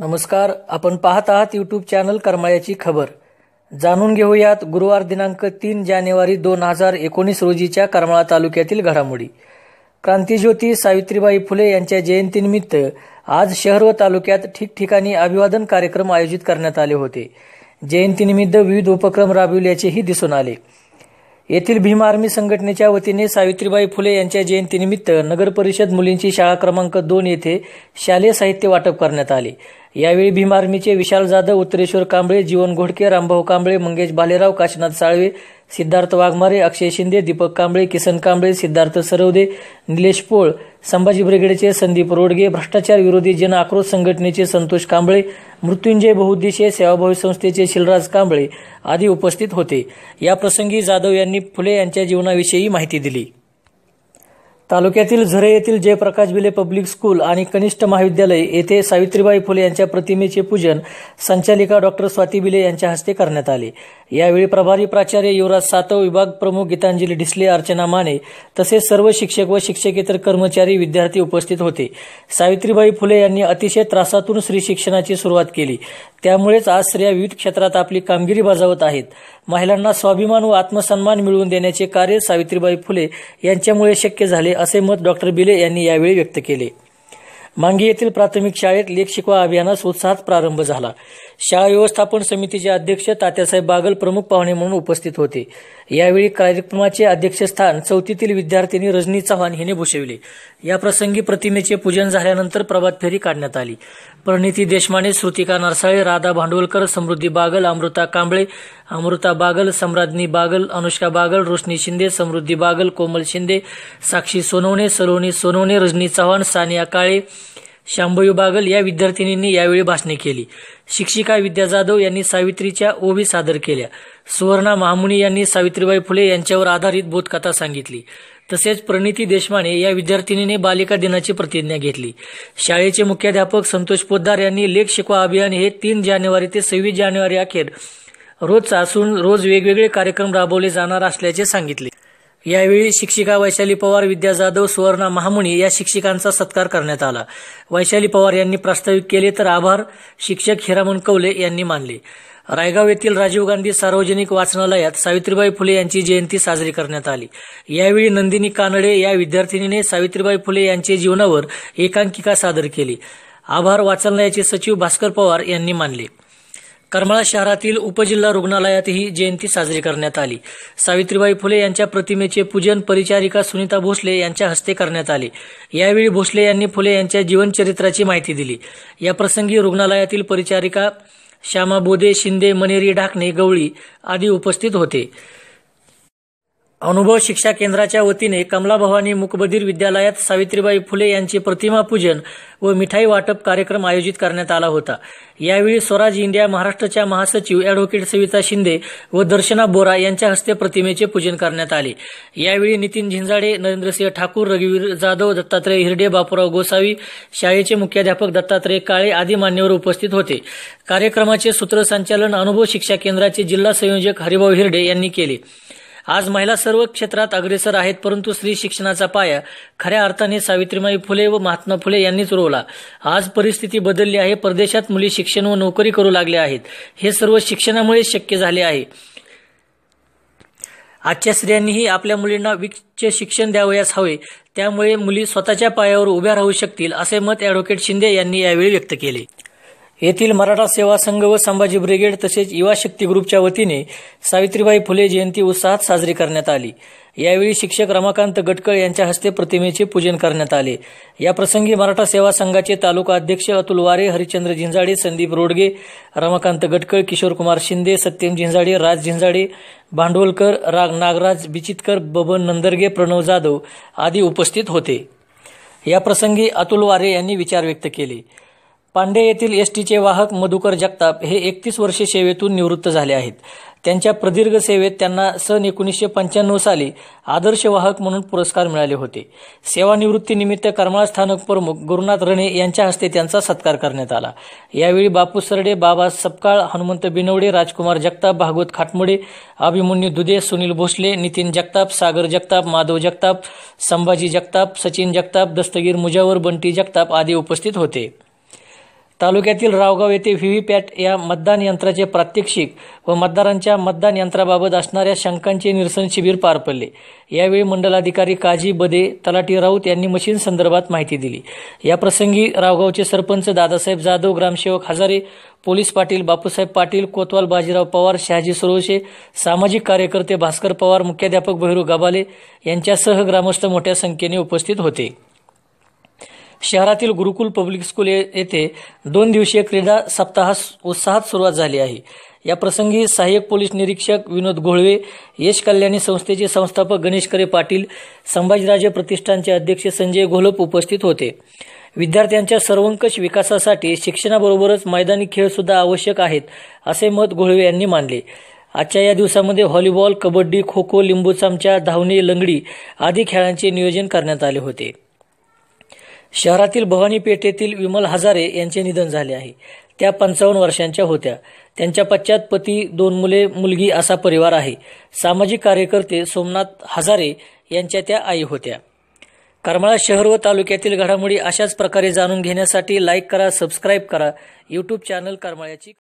नमस्कार आपण पाहत आहात युट्यूब चॅनल करमाळ्याची खबर जाणून घेऊयात गुरुवार दिनांक तीन जानेवारी दोन हजार एकोणीस रोजीच्या करमाळा तालुक्यातील घडामोडी क्रांतीज्योती सावित्रीबाई फुले यांच्या जयंतीनिमित्त आज शहर व तालुक्यात ठिकठिकाणी अभिवादन कार्यक्रम आयोजित करण्यात आले होते जयंतीनिमित्त विविध उपक्रम राबविल्याचेही दिसून आले येथील भीम आर्मी संघटनेच्या वतीने सावित्रीबाई फुले यांच्या जयंतीनिमित्त नगर परिषद मुलींची शाळा क्रमांक दोन येथे शालेय साहित्य वाटप करण्यात आले यावेळी भीम आर्मीचे विशाल जाधव उत्तरेश्वर कांबळे जीवन घोडके रामभाऊ कांबळे मंगेश भालेराव काशीनाथ साळवे सिद्धार्थ वाघमारे अक्षय शिंदे दीपक कांबळे किसन कांबळे सिद्धार्थ सरवदे निलेश पोळ संभाजी ब्रिगेडचे संदीप रोडगे भ्रष्टाचार विरोधी जन आक्रोश संघटनेचे संतोष कांबळे मृत्युंजय बहुद्देशीय सेवाभावी संस्थेचे शिलराज कांबळे आदी उपस्थित होते याप्रसंगी जाधव यांनी फुले यांच्या जीवनाविषयी माहिती दिली तालुक्यातील झरे येथील जयप्रकाश बिले पब्लिक स्कूल आणि कनिष्ठ महाविद्यालय येथे सावित्रीबाई फुले यांच्या प्रतिमेचे पूजन संचालिका डॉक्टर स्वाती बिले यांच्या हस्ते करण्यात आले यावेळी प्रभारी प्राचार्य युवराज सातव विभाग प्रमुख गीतांजली डिसले अर्चना माने तसेच सर्व शिक्षक व शिक्षकेतर कर्मचारी विद्यार्थी उपस्थित होते सावित्रीबाई फुले यांनी अतिशय त्रासातून स्त्री शिक्षणाची सुरुवात केली त्यामुळेच आज स्त्रिया विविध क्षेत्रात आपली कामगिरी बजावत आहेत महिलांना स्वाभिमान व आत्मसन्मान मिळवून देण्याचे कार्य सावित्रीबाई फुले यांच्यामुळे शक्य झाले असे मत डॉक्टर बिले यांनी यावेळी व्यक्त केले मांगी येथील प्राथमिक शाळेत लेख शिकवा अभियानास उत्साहात प्रारंभ झाला शाळा व्यवस्थापन समितीचे अध्यक्ष तात्यासाहेब बागल प्रमुख पाहुणे म्हणून उपस्थित होते यावेळी कार्यक्रमाचे अध्यक्षस्थान चौथीतील विद्यार्थिनी रजनी चव्हाण हिने भूषविले या प्रसंगी प्रतिमेचे पूजन झाल्यानंतर प्रभात फेरी काढण्यात आली प्रणिती देशमाने श्रुतिका नरसाळे राधा भांडवलकर समृद्धी बागल अमृता कांबळे अमृता बागल सम्राज्ञी बागल अनुष्का बागल रोशनी शिंदे समृद्धी बागल कोमल शिंदे साक्षी सोनवणे सलोनी सोनवणे रजनी चव्हाण सानिया काळे शांभयू बागल या विद्यार्थिनींनी यावेळी भाषणे केली शिक्षिका विद्या जाधव यांनी सावित्रीच्या ओवी सादर केल्या सुवर्णा महामुनी यांनी सावित्रीबाई फुले यांच्यावर आधारित बोधकथा सांगितली तसेच प्रणिती देशमाने या विद्यार्थिनीने बालिका दिनाची प्रतिज्ञा घेतली शाळेचे मुख्याध्यापक संतोष पोद्दार यांनी लेख शिकवा अभियान हे तीन जानेवारी ते सव्वीस जानेवारी अखेर रोज असून रोज वेगवेगळे कार्यक्रम राबवले जाणार असल्याचे सांगितले यावेळी शिक्षिका वैशाली पवार विद्या जाधव सुवर्णा महामुनी या शिक्षिकांचा सत्कार करण्यात आला वैशाली पवार यांनी प्रास्ताविक केले तर आभार शिक्षक हिरामन कवले यांनी मानले रायगाव येथील राजीव गांधी सार्वजनिक वाचनालयात सावित्रीबाई फुले यांची जयंती साजरी करण्यात आली यावेळी नंदिनी कानडे या विद्यार्थिनीने सावित्रीबाई फुले यांच्या जीवनावर एकांकिका सादर केली आभार वाचनालयाचे सचिव भास्कर पवार यांनी मानले करमाळा शहरातील उपजिल्हा रुग्णालयातही जयंती साजरी करण्यात आली सावित्रीबाई फुले यांच्या प्रतिमेचे पूजन परिचारिका सुनीता भोसले यांच्या हस्ते करण्यात आले यावेळी भोसले यांनी फुले यांच्या जीवनचरित्राची माहिती दिली याप्रसंगी रुग्णालयातील परिचारिका श्यामा बोदे शिंदे मनेरी ढाकणे गवळी आदी उपस्थित होते अनुभव शिक्षा केंद्राच्या वतीने कमला भवानी मुकबधीर विद्यालयात सावित्रीबाई फुले यांचे प्रतिमा पूजन व मिठाई वाटप कार्यक्रम आयोजित करण्यात आला होता यावेळी स्वराज इंडिया महाराष्ट्राच्या महासचिव अॅडव्होकेट सविता शिंदे व दर्शना बोरा यांच्या हस्ते प्रतिमेचे पूजन करण्यात आले यावेळी नितीन झिंजाडे नरेंद्रसिंह ठाकूर रघुवीर जाधव दत्तात्रय हिरडे बापूराव गोसावी शाळेचे मुख्याध्यापक दत्तात्रय काळे आदी मान्यवर उपस्थित होते कार्यक्रमाचे सूत्रसंचालन अनुभव शिक्षा केंद्राचे जिल्हा संयोजक हरिभाऊ हिरडे यांनी केले आज महिला सर्व क्षेत्रात अग्रेसर आहेत परंतु स्त्री शिक्षणाचा पाया खऱ्या अर्थाने सावित्रीबाई फुले व महात्मा फुले यांनीच रोवला आज परिस्थिती बदलली आहे परदेशात मुली शिक्षण व नोकरी करू लागल्या आहेत हे सर्व शिक्षणामुळे शक्य झाले आहे आजच्या स्त्रियांनीही आपल्या मुलींना उच्च शिक्षण द्यावयास हवे त्यामुळे मुली स्वतःच्या पायावर उभ्या राहू शकतील असे मत ॲडव्होकेट शिंदे यांनी यावेळी व्यक्त केले येथील मराठा सेवा संघ व संभाजी ब्रिगेड तसेच युवा शक्ती ग्रुपच्या वतीने सावित्रीबाई फुले जयंती उत्साहात साजरी करण्यात आली यावेळी शिक्षक रमाकांत गटकळ यांच्या हस्ते प्रतिमेचे पूजन करण्यात आले या प्रसंगी मराठा सेवा संघाचे तालुका अध्यक्ष अतुल वारे हरिचंद्र झिंजाडे संदीप रोडगे रमाकांत गटकळ किशोरकुमार शिंदे सत्यम झिंजाडे राज झिंजाडे भांडवलकर राग नागराज बिचितकर बबन नंदरगे प्रणव जाधव आदी उपस्थित होते याप्रसंगी अतुल वारे यांनी विचार व्यक्त केले पांडे येथील एसटीचे वाहक मधुकर जगताप हे एकतीस वर्षे सेवेतून निवृत्त झाले आहेत त्यांच्या प्रदीर्घ सेवेत त्यांना सन एकोणीसशे पंच्याण्णव साली आदर्श वाहक म्हणून पुरस्कार मिळाले होते सेवानिवृत्तीनिमित्त करमाळा स्थानक प्रमुख गुरुनाथ रणे यांच्या हस्ते त्यांचा सत्कार करण्यात आला यावेळी बापू सरडे बाबा सपकाळ हनुमंत बिनवडे राजकुमार जगताप भागवत खाटमोडे अभिमन्यू दुधे सुनील भोसले नितीन जगताप सागर जगताप माधव जगताप संभाजी जगताप सचिन जगताप दस्तगीर मुजावर बंटी जगताप आदी उपस्थित होते तालुक्यातील रावगाव येथे व्हीव्हीपॅट या मतदान यंत्राचे प्रात्यक्षिक व मतदारांच्या मतदान यंत्राबाबत असणाऱ्या शंकांचे निरसन शिबिर पार पडले यावेळी मंडलाधिकारी काजी बदे तलाटी राऊत यांनी मशीन संदर्भात माहिती दिली याप्रसंगी रावगावचे सरपंच दादासाहेब जाधव ग्रामसेवक हजारे पोलीस पाटील बापूसाहेब पाटील कोतवाल बाजीराव पवार शहाजी सुरवशे सामाजिक कार्यकर्ते भास्कर पवार मुख्याध्यापक भैरू गाभाले यांच्यासह ग्रामस्थ मोठ्या संख्येने उपस्थित होते शहरातील गुरुकुल पब्लिक स्कूल येथे दोन दिवसीय क्रीडा सप्ताह उत्साहात सुरुवात झाली आहे या प्रसंगी सहाय्यक पोलीस निरीक्षक विनोद घोळवे यश कल्याणी संस्थेचे संस्थापक गणेश करे पाटील संभाजीराजे प्रतिष्ठानचे अध्यक्ष संजय घोलप उपस्थित होते विद्यार्थ्यांच्या सर्वंकष विकासासाठी शिक्षणाबरोबरच मैदानी खेळसुद्धा आवश्यक आहेत असे मत घोळवे यांनी मानले आजच्या या दिवसामध्ये व्हॉलीबॉल कबड्डी खो खो लिंबू चमचा धावणे लंगडी आदी खेळांचे नियोजन करण्यात आले होते शहरातील भवानी पेठेतील विमल हजारे यांचे निधन झाले आहे त्या पंचावन्न वर्षांच्या होत्या त्यांच्या पश्चात पती दोन मुले मुलगी असा परिवार आहे सामाजिक कार्यकर्ते सोमनाथ हजारे यांच्या त्या आई होत्या करमाळा शहर व तालुक्यातील घडामोडी अशाच प्रकारे जाणून घेण्यासाठी लाईक करा सबस्क्राईब करा यूट्यूब चॅनल करमाळ्याची